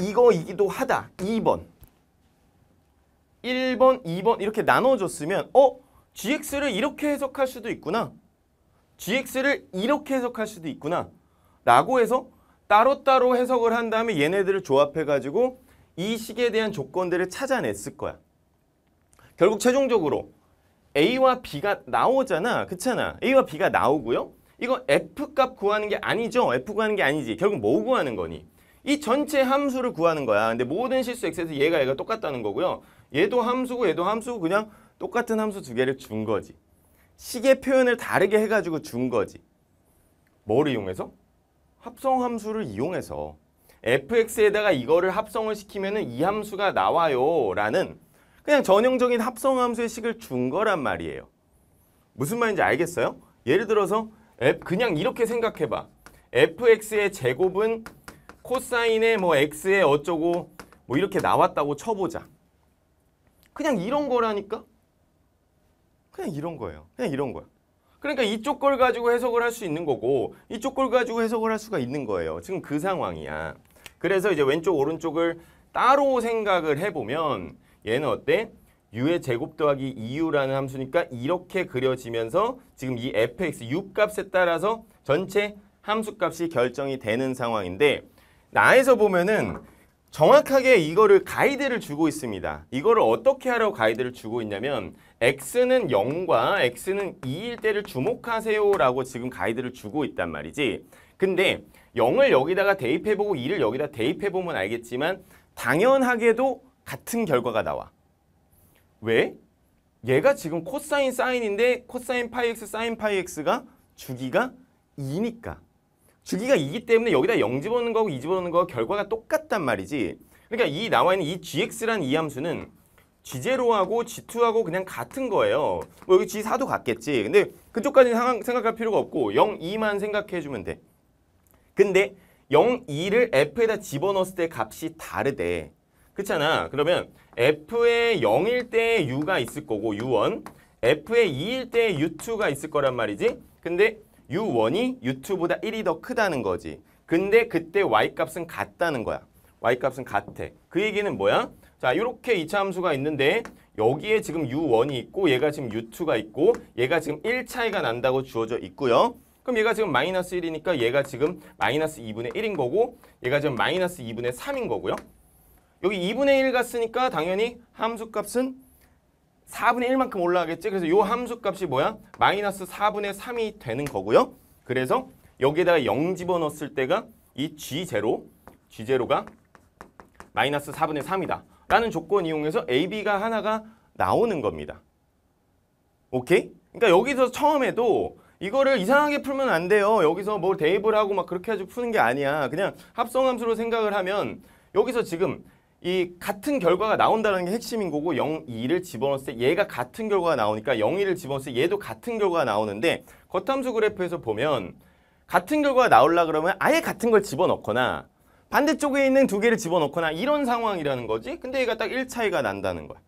이거이기도 하다 2번 1번, 2번 이렇게 나눠줬으면 어? gx를 이렇게 해석할 수도 있구나 gx를 이렇게 해석할 수도 있구나 라고 해서 따로따로 해석을 한 다음에 얘네들을 조합해가지고 이 식에 대한 조건들을 찾아냈을 거야 결국 최종적으로 A와 B가 나오잖아. 그렇잖아. A와 B가 나오고요. 이거 F값 구하는 게 아니죠. F 구하는 게 아니지. 결국 뭐 구하는 거니? 이 전체 함수를 구하는 거야. 근데 모든 실수 X에서 얘가 얘가 똑같다는 거고요. 얘도 함수고 얘도 함수고 그냥 똑같은 함수 두 개를 준 거지. 식의 표현을 다르게 해가지고 준 거지. 뭘 이용해서? 합성함수를 이용해서 fx에다가 이거를 합성을 시키면 은이 함수가 나와요 라는 그냥 전형적인 합성함수의 식을 준 거란 말이에요. 무슨 말인지 알겠어요? 예를 들어서 그냥 이렇게 생각해봐. fx의 제곱은 코사인의 뭐 x의 어쩌고 뭐 이렇게 나왔다고 쳐보자. 그냥 이런 거라니까? 그냥 이런 거예요. 그냥 이런 거야. 그러니까 이쪽 걸 가지고 해석을 할 수 있는 거고 이쪽 걸 가지고 해석을 할 수가 있는 거예요. 지금 그 상황이야. 그래서 이제 왼쪽 오른쪽을 따로 생각을 해보면 얘는 어때? u의 제곱 더하기 2u라는 함수니까 이렇게 그려지면서 지금 이 fx u 값에 따라서 전체 함수값이 결정이 되는 상황인데 나에서 보면은 정확하게 이거를 가이드를 주고 있습니다. 이거를 어떻게 하라고 가이드를 주고 있냐면 x는 0과 x는 2일 때를 주목하세요라고 지금 가이드를 주고 있단 말이지. 근데 0을 여기다가 대입해보고 2를 여기다 대입해보면 알겠지만 당연하게도 같은 결과가 나와. 왜? 얘가 지금 코사인 사인인데 코사인 파이 x 사인 파이 x가 주기가 2니까. 주기가 2기 때문에 여기다 0 집어넣는 거하고 2 집어넣는 거가 결과가 똑같단 말이지. 그러니까 이 나와 있는 이 gx란 이 함수는 G0하고 G2하고 그냥 같은 거예요. 뭐 여기 G4도 같겠지. 근데 그쪽까지는 생각할 필요가 없고 0, 2만 생각해주면 돼. 근데 0, 2를 F에다 집어넣었을 때 값이 다르대. 그렇잖아. 그러면 F의 0일 때 U가 있을 거고 U1 F의 2일 때 U2가 있을 거란 말이지. 근데 U1이 U2보다 1이 더 크다는 거지. 근데 그때 Y값은 같다는 거야. Y값은 같아. 그 얘기는 뭐야? 자, 이렇게 이차 함수가 있는데 여기에 지금 U1이 있고 얘가 지금 U2가 있고 얘가 지금 1차이가 난다고 주어져 있고요. 그럼 얘가 지금 마이너스 1이니까 얘가 지금 마이너스 2분의 1인 거고 얘가 지금 마이너스 2분의 3인 거고요. 여기 2분의 1 갔으니까 당연히 함수값은 4분의 1만큼 올라가겠지. 그래서 요 함수값이 뭐야? 마이너스 4분의 3이 되는 거고요. 그래서 여기에다가 0 집어넣었을 때가 이 G0, G0가 마이너스 4분의 3이다. 라는 조건 이용해서 AB가 하나가 나오는 겁니다. 오케이? 그러니까 여기서 처음에도 이거를 이상하게 풀면 안 돼요. 여기서 뭘 뭐 대입을 하고 막 그렇게 해서 푸는 게 아니야. 그냥 합성함수로 생각을 하면 여기서 지금 이 같은 결과가 나온다는 게 핵심인 거고 0, 2를 집어넣었을 때 얘가 같은 결과가 나오니까 0, 2를 집어넣었을 때 얘도 같은 결과가 나오는데 겉함수 그래프에서 보면 같은 결과가 나올라 그러면 아예 같은 걸 집어넣거나 반대쪽에 있는 두 개를 집어넣거나 이런 상황이라는 거지 근데 얘가 딱 1차이가 난다는 거야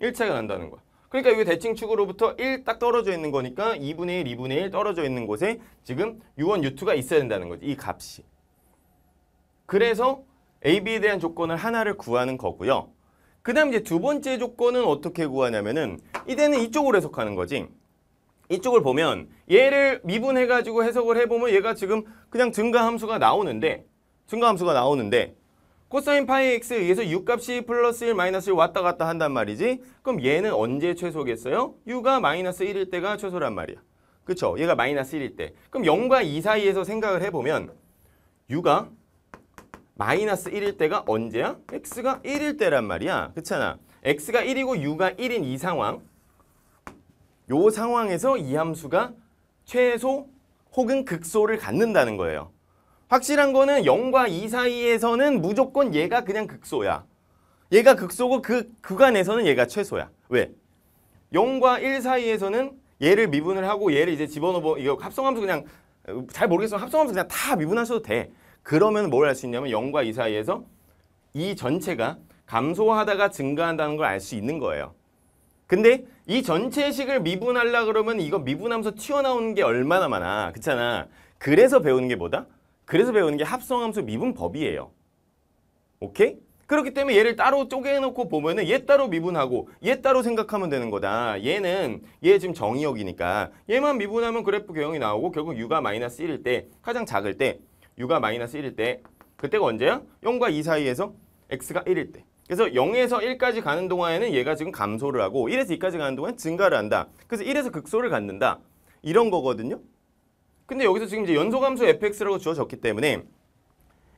1차이가 난다는 거야 그러니까 이게 대칭축으로부터 1 딱 떨어져 있는 거니까 2분의 1, 2분의 1 떨어져 있는 곳에 지금 U1, U2가 있어야 된다는 거지. 이 값이. 그래서 A, B에 대한 조건을 하나를 구하는 거고요. 그 다음 이제 두 번째 조건은 어떻게 구하냐면은 이때는 이쪽으로 해석하는 거지. 이쪽을 보면 얘를 미분해가지고 해석을 해보면 얘가 지금 그냥 증가함수가 나오는데 증가함수가 나오는데 코사인 파이 x에 의해서 u 값이 플러스 1 마이너스 1 왔다 갔다 한단 말이지 그럼 얘는 언제 최소겠어요? u가 마이너스 1일 때가 최소란 말이야 그쵸? 얘가 마이너스 1일 때 그럼 0과 2 사이에서 생각을 해보면 u가 마이너스 1일 때가 언제야? x가 1일 때란 말이야. 그렇잖아. x가 1이고 u가 1인 이 상황. 요 상황에서 이 함수가 최소 혹은 극소를 갖는다는 거예요. 확실한 거는 0과 2 사이에서는 무조건 얘가 그냥 극소야. 얘가 극소고 그 구간에서는 얘가 최소야. 왜? 0과 1 사이에서는 얘를 미분을 하고 얘를 이제 집어넣어 이거 합성함수 그냥 어, 잘 모르겠으면 합성함수 그냥 다 미분하셔도 돼. 그러면 뭘알수 있냐면 0과 2 사이에서 이 전체가 감소하다가 증가한다는 걸 알 수 있는 거예요. 근데 이 전체식을 미분하려 그러면 이거 미분하면서 튀어나오는 게 얼마나 많아. 그렇잖아. 그래서 배우는 게 뭐다? 그래서 배우는 게 합성함수 미분법이에요. 오케이? 그렇기 때문에 얘를 따로 쪼개놓고 보면은 얘 따로 미분하고 얘 따로 생각하면 되는 거다. 얘는 얘 지금 정의역이니까 얘만 미분하면 그래프 경형이 나오고 결국 u가 마이너스 1일 때 가장 작을 때 u가 마이너스 1일 때 그때가 언제야? 0과 2 사이에서 x가 1일 때. 그래서 0에서 1까지 가는 동안에는 얘가 지금 감소를 하고 1에서 2까지 가는 동안 증가를 한다. 그래서 1에서 극소를 갖는다. 이런 거거든요. 근데 여기서 지금 이제 연소감소 fx라고 주어졌기 때문에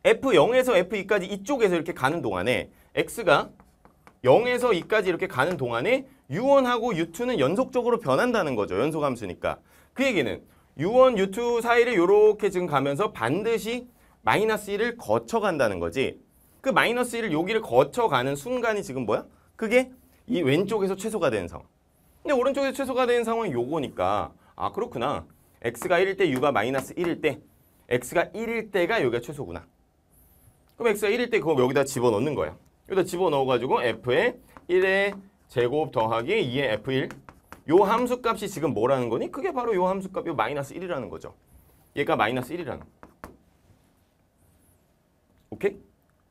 f0에서 f2까지 이쪽에서 이렇게 가는 동안에 x가 0에서 2까지 이렇게 가는 동안에 u1하고 u2는 연속적으로 변한다는 거죠. 연소감수니까. 그 얘기는 유원 유투 사이를 이렇게 지금 가면서 반드시 마이너스 1을 거쳐간다는 거지. 그 마이너스 1을 여기를 거쳐가는 순간이 지금 뭐야? 그게 이 왼쪽에서 최소가 되는 상황. 근데 오른쪽에서 최소가 되는 상황은 요거니까 아 그렇구나. x가 1일 때 u가 마이너스 1일 때 x가 1일 때가 여기가 최소구나. 그럼 x가 1일 때 그거 여기다 집어넣는 거야. 여기다 집어넣어가지고 f에 1의 제곱 더하기 2의 f1 요 함수값이 지금 뭐라는 거니? 그게 바로 요 함수값, 요 마이너스 1이라는 거죠. 얘가 마이너스 1이라는 오케이?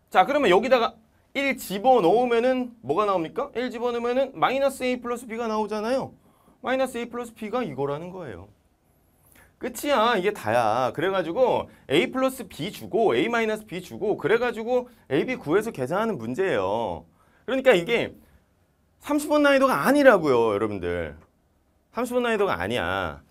자, 그러면 여기다가 1 집어넣으면은 뭐가 나옵니까? 1 집어넣으면은 마이너스 A 플러스 B가 나오잖아요. 마이너스 A 플러스 B가 이거라는 거예요. 끝이야. 이게 다야. 그래가지고 A 플러스 B 주고 A 마이너스 B 주고 그래가지고 AB 구해서 계산하는 문제예요. 그러니까 이게 30번 난이도가 아니라고요. 여러분들. 30분 난이도가 아니야.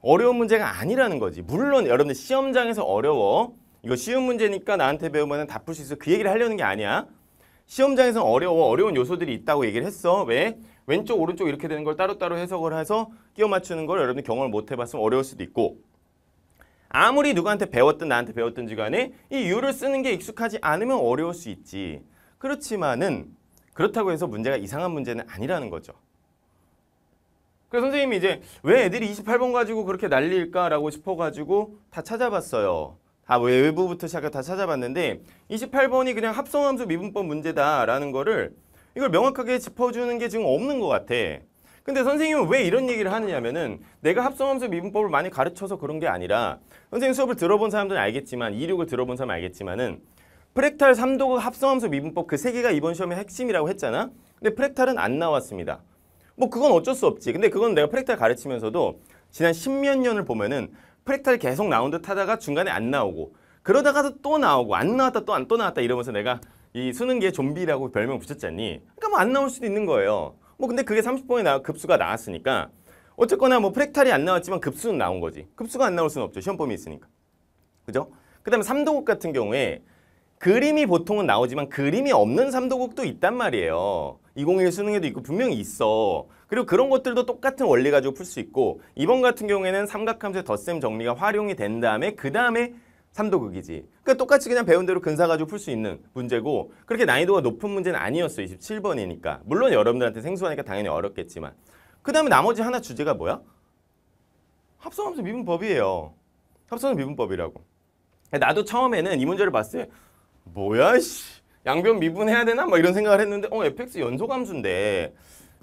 어려운 문제가 아니라는 거지. 물론 여러분들 시험장에서 어려워. 이거 쉬운 문제니까 나한테 배우면 다 풀 수 있어. 그 얘기를 하려는 게 아니야. 시험장에서 어려워. 어려운 요소들이 있다고 얘기를 했어. 왜? 왼쪽 오른쪽 이렇게 되는 걸 따로따로 해석을 해서 끼워 맞추는 걸 여러분들 경험을 못 해봤으면 어려울 수도 있고 아무리 누구한테 배웠든 나한테 배웠든지 간에 이 유를 쓰는 게 익숙하지 않으면 어려울 수 있지. 그렇지만은 그렇다고 해서 문제가 이상한 문제는 아니라는 거죠. 그래서 선생님이 이제 왜 애들이 28번 가지고 그렇게 난리일까라고 싶어가지고 다 찾아봤어요. 다 외부부터 시작해 서다 찾아봤는데 28번이 그냥 합성함수 미분법 문제다라는 거를 이걸 명확하게 짚어주는 게 지금 없는 것 같아. 근데 선생님은 왜 이런 얘기를 하느냐면은 내가 합성함수 미분법을 많이 가르쳐서 그런 게 아니라 선생님 수업을 들어본 사람들은 알겠지만 이륙을 들어본 사람은 알겠지만은 프랙탈 3도그 합성함수 미분법 그 세 개가 이번 시험의 핵심이라고 했잖아. 근데 프랙탈은 안 나왔습니다. 뭐 그건 어쩔 수 없지. 근데 그건 내가 프랙탈 가르치면서도 지난 십몇 년을 보면은 프랙탈 계속 나온 듯 하다가 중간에 안 나오고 그러다가도 또 나오고 안 나왔다 또 안 또 나왔다 이러면서 내가 이 수능계 좀비라고 별명 붙였잖니. 그러니까 뭐 안 나올 수도 있는 거예요. 뭐 근데 그게 30번에 나, 급수가 나왔으니까 어쨌거나 뭐 프랙탈이 안 나왔지만 급수는 나온 거지. 급수가 안 나올 수는 없죠. 시험 범위 있으니까. 그죠? 그 다음에 3도국 같은 경우에 그림이 보통은 나오지만 그림이 없는 삼도국도 있단 말이에요. 2021 수능에도 있고 분명히 있어. 그리고 그런 것들도 똑같은 원리 가지고 풀 수 있고 이번 같은 경우에는 삼각함수의 덧셈 정리가 활용이 된 다음에 그 다음에 삼도극이지. 그러니까 똑같이 그냥 배운 대로 근사 가지고 풀 수 있는 문제고 그렇게 난이도가 높은 문제는 아니었어. 27번이니까. 물론 여러분들한테 생소하니까 당연히 어렵겠지만. 그 다음에 나머지 하나 주제가 뭐야? 합성함수 미분법이에요. 합성함수 미분법이라고. 나도 처음에는 이 문제를 봤을 때 뭐야 씨 양변 미분해야 되나? 막 이런 생각을 했는데 어 fx 연소감수인데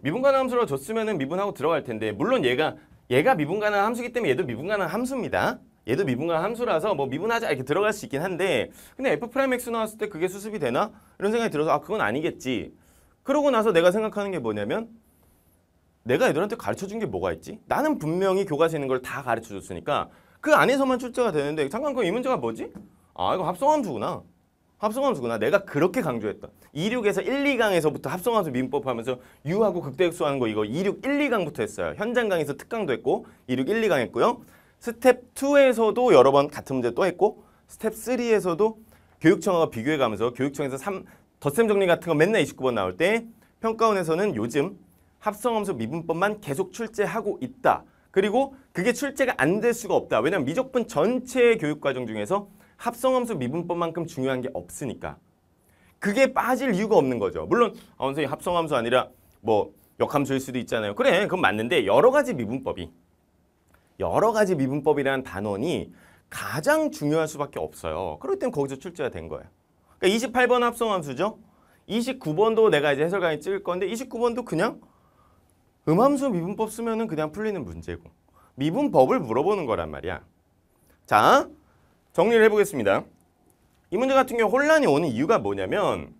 미분 가능 함수로 줬으면 미분하고 들어갈 텐데 물론 얘가 얘가 미분 가능한 함수기 때문에 얘도 미분 가능한 함수입니다. 얘도 미분 가능한 함수라서 뭐 미분하자 이렇게 들어갈 수 있긴 한데 근데 f'x 나왔을 때 그게 수습이 되나? 이런 생각이 들어서 아 그건 아니겠지. 그러고 나서 내가 생각하는 게 뭐냐면 내가 애들한테 가르쳐준 게 뭐가 있지? 나는 분명히 교과서에 있는 걸 다 가르쳐줬으니까 그 안에서만 출제가 되는데 잠깐 그이 문제가 뭐지? 아 이거 합성함수구나. 합성함수구나. 내가 그렇게 강조했다 26에서 1, 2강에서부터 합성함수 민법하면서 U하고 극대역수하는 거 이거 26, 1, 2강부터 했어요. 현장 강에서 특강도 했고 26, 1, 2강 했고요. 스텝 2에서도 여러 번 같은 문제 또 했고 스텝 3에서도 교육청하고 비교해가면서 교육청에서 3, 덧셈 정리 같은 거 맨날 29번 나올 때 평가원에서는 요즘 합성함수 미분법만 계속 출제하고 있다. 그리고 그게 출제가 안 될 수가 없다. 왜냐하면 미적분 전체 교육과정 중에서 합성함수 미분법만큼 중요한 게 없으니까 그게 빠질 이유가 없는 거죠. 물론 아, 선생님 합성함수 아니라 뭐 역함수일 수도 있잖아요. 그래 그건 맞는데 여러 가지 미분법이 여러 가지 미분법이라는 단원이 가장 중요할 수밖에 없어요. 그럴 땐 거기서 출제가 된 거예요. 그러니까 28번 합성함수죠. 29번도 내가 이제 해설강의 찍을 건데 29번도 그냥 음함수 미분법 쓰면은 그냥 풀리는 문제고 미분법을 물어보는 거란 말이야. 자, 정리를 해보겠습니다. 이 문제 같은 경우 혼란이 오는 이유가 뭐냐면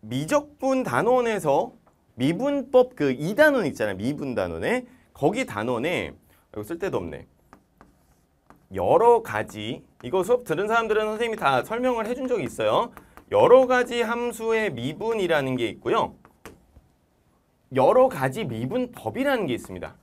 미적분 단원에서 미분법 그 2단원 있잖아요. 미분 단원에 거기 단원에 이거 쓸데도 없네. 여러 가지 이거 수업 들은 사람들은 선생님이 다 설명을 해준 적이 있어요. 여러 가지 함수의 미분이라는 게 있고요. 여러 가지 미분법이라는 게 있습니다.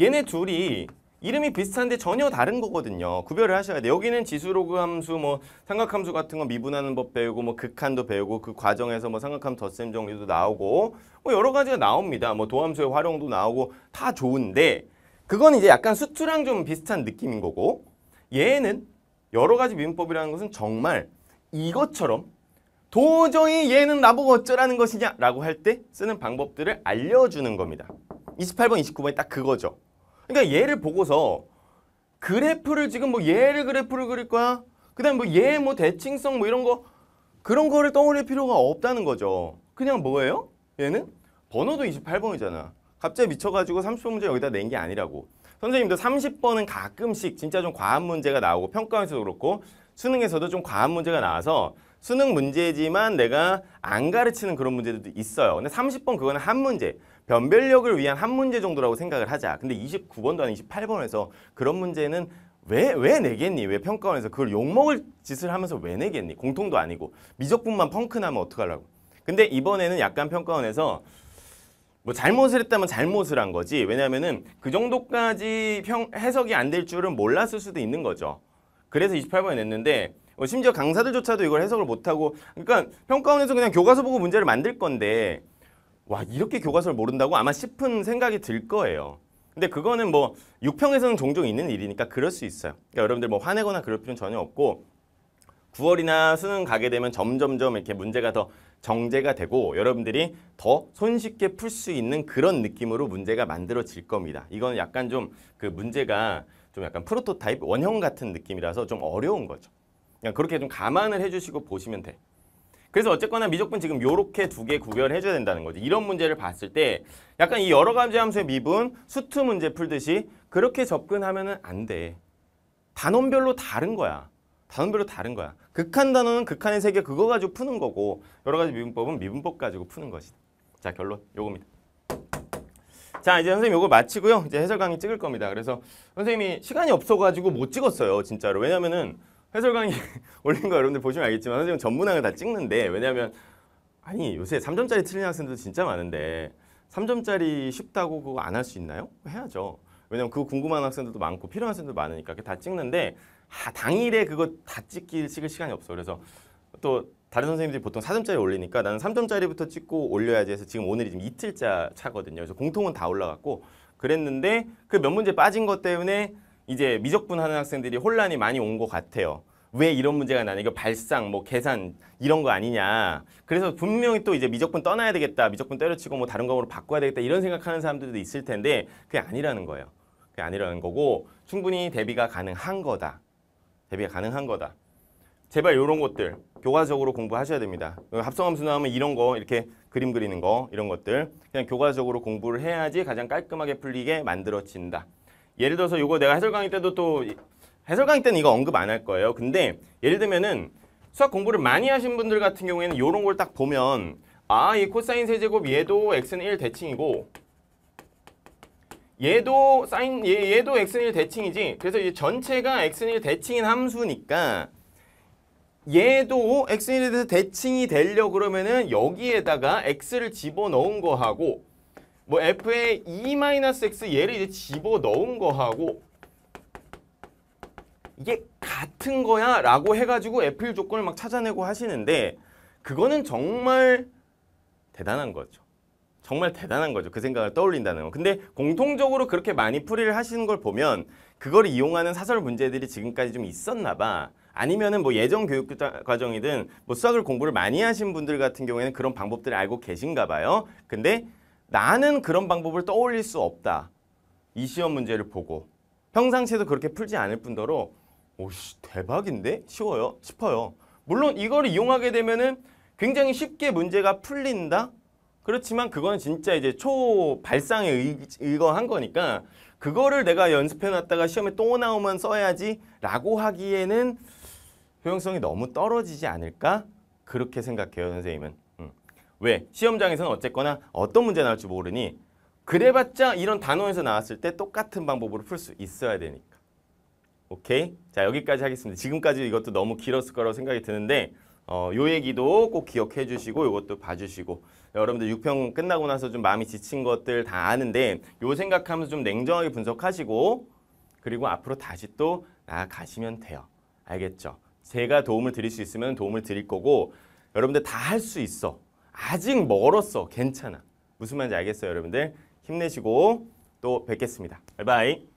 얘네 둘이 이름이 비슷한데 전혀 다른 거거든요. 구별을 하셔야 돼요. 여기는 지수로그 함수, 뭐 삼각함수 같은 거 미분하는 법 배우고 뭐 극한도 배우고 그 과정에서 뭐 삼각함 수 덧셈 정리도 나오고 뭐 여러 가지가 나옵니다. 뭐 도함수의 활용도 나오고 다 좋은데 그건 이제 약간 수트랑좀 비슷한 느낌인 거고 얘는 여러 가지 미분법이라는 것은 정말 이것처럼 도저히 얘는 나보고 어쩌라는 것이냐라고 할 때 쓰는 방법들을 알려주는 겁니다. 28번, 29번이 딱 그거죠. 그러니까 얘를 보고서 그래프를 지금 뭐 얘를 그래프를 그릴 거야. 그다음 에 뭐얘뭐 예, 뭐 대칭성 뭐 이런 거 그런 거를 떠올릴 필요가 없다는 거죠. 그냥 뭐예요? 얘는 번호도 28번이잖아. 갑자기 미쳐가지고 30번 문제 여기다 낸 게 아니라고. 선생님도 30번은 가끔씩 진짜 좀 과한 문제가 나오고 평가에서도 그렇고 수능에서도 좀 과한 문제가 나와서 수능 문제지만 내가 안 가르치는 그런 문제들도 있어요. 근데 30번 그거는 한 문제. 변별력을 위한 한 문제 정도라고 생각을 하자. 근데 29번도 아닌 28번에서 그런 문제는 왜, 왜 내겠니? 왜 평가원에서 그걸 욕먹을 짓을 하면서 왜 내겠니? 공통도 아니고. 미적분만 펑크나면 어떡하려고. 근데 이번에는 약간 평가원에서 뭐 잘못을 했다면 잘못을 한 거지. 왜냐면은 그 정도까지 평, 해석이 안 될 줄은 몰랐을 수도 있는 거죠. 그래서 28번에 냈는데 뭐 심지어 강사들조차도 이걸 해석을 못하고 그러니까 평가원에서 그냥 교과서 보고 문제를 만들 건데 와 이렇게 교과서를 모른다고 아마 싶은 생각이 들 거예요. 근데 그거는 뭐 육평에서는 종종 있는 일이니까 그럴 수 있어요. 그러니까 여러분들 뭐 화내거나 그럴 필요는 전혀 없고 9월이나 수능 가게 되면 점점점 이렇게 문제가 더 정제가 되고 여러분들이 더 손쉽게 풀 수 있는 그런 느낌으로 문제가 만들어질 겁니다. 이건 약간 좀 그 문제가 좀 약간 프로토타입 원형 같은 느낌이라서 좀 어려운 거죠. 그냥 그렇게 좀 감안을 해주시고 보시면 돼. 그래서 어쨌거나 미적분 지금 이렇게두 개 구별해 줘야 된다는 거죠 이런 문제를 봤을 때 약간 이 여러 감지 함수의 미분, 수트 문제 풀듯이 그렇게 접근하면 안 돼. 단원별로 다른 거야. 단원별로 다른 거야. 극한 단원은 극한의 세계 그거 가지고 푸는 거고 여러 가지 미분법은 미분법 가지고 푸는 것이다. 자 결론 요겁니다. 자 이제 선생님 이거 마치고요. 이제 해설 강의 찍을 겁니다. 그래서 선생님이 시간이 없어가지고 못 찍었어요. 진짜로. 왜냐면은 해설 강의 올린 거 여러분들 보시면 알겠지만 선생님 전문항을 다 찍는데 왜냐하면 아니 요새 3점짜리 틀린 학생들 도 진짜 많은데 3점짜리 쉽다고 그거 안 할 수 있나요? 해야죠. 왜냐면 그거 궁금한 학생들도 많고 필요한 학생들도 많으니까 다 찍는데 아, 당일에 그거 다 찍기 찍을 시간이 없어. 그래서 또 다른 선생님들이 보통 4점짜리 올리니까 나는 3점짜리부터 찍고 올려야지 해서 지금 오늘이 지금 이틀차 차거든요. 그래서 공통은 다 올라갔고 그랬는데 그 몇 문제 빠진 것 때문에 이제 미적분하는 학생들이 혼란이 많이 온 것 같아요. 왜 이런 문제가 나냐 이거 발상 뭐 계산 이런 거 아니냐 그래서 분명히 또 이제 미적분 떠나야 되겠다 미적분 때려치고 뭐 다른 거으로 바꿔야 되겠다 이런 생각하는 사람들도 있을 텐데 그게 아니라는 거예요 그게 아니라는 거고 충분히 대비가 가능한 거다 대비가 가능한 거다 제발 이런 것들 교과적으로 공부하셔야 됩니다 합성함수 나오면 이런 거 이렇게 그림 그리는 거 이런 것들 그냥 교과적으로 공부를 해야지 가장 깔끔하게 풀리게 만들어진다 예를 들어서 이거 내가 해설 강의 때도 또 해설 강의 때는 이거 언급 안 할 거예요. 근데 예를 들면은 수학 공부를 많이 하신 분들 같은 경우에는 이런 걸 딱 보면 아, 이 코사인 세제곱 얘도 x는 1 대칭이고 얘도 사인 얘, 얘도 x는 1 대칭이지. 그래서 이 전체가 x는 1 대칭인 함수니까 얘도 x는 1 대칭이 되려 그러면은 여기에다가 x를 집어넣은 거하고 뭐 f의 2-x 얘를 이제 집어넣은 거하고 이게 같은 거야 라고 해가지고 f1 조건을 막 찾아내고 하시는데 그거는 정말 대단한 거죠. 정말 대단한 거죠. 그 생각을 떠올린다는 건. 근데 공통적으로 그렇게 많이 풀이를 하시는 걸 보면 그걸 이용하는 사설 문제들이 지금까지 좀 있었나 봐. 아니면은 뭐 예전 교육 과정이든 뭐 수학을 공부를 많이 하신 분들 같은 경우에는 그런 방법들을 알고 계신가 봐요. 근데 나는 그런 방법을 떠올릴 수 없다. 이 시험 문제를 보고 평상시에도 그렇게 풀지 않을 뿐더러 오씨 대박인데 쉬워요 싶어요. 물론 이걸 이용하게 되면은 굉장히 쉽게 문제가 풀린다. 그렇지만 그건 진짜 이제 초발상에 의거한 거니까 그거를 내가 연습해놨다가 시험에 또 나오면 써야지 라고 하기에는 효용성이 너무 떨어지지 않을까? 그렇게 생각해요, 선생님은. 왜? 시험장에서는 어쨌거나 어떤 문제 나올지 모르니 그래봤자 이런 단원에서 나왔을 때 똑같은 방법으로 풀 수 있어야 되니까. 오케이? 자 여기까지 하겠습니다. 지금까지 이것도 너무 길었을 거라고 생각이 드는데 어, 요 얘기도 꼭 기억해 주시고 이것도 봐주시고 여러분들 6평 끝나고 나서 좀 마음이 지친 것들 다 아는데 요 생각하면서 좀 냉정하게 분석하시고 그리고 앞으로 다시 또 나아가시면 돼요. 알겠죠? 제가 도움을 드릴 수 있으면 도움을 드릴 거고 여러분들 다 할 수 있어. 아직 멀었어. 괜찮아. 무슨 말인지 알겠어요, 여러분들? 힘내시고 또 뵙겠습니다. 바이바이.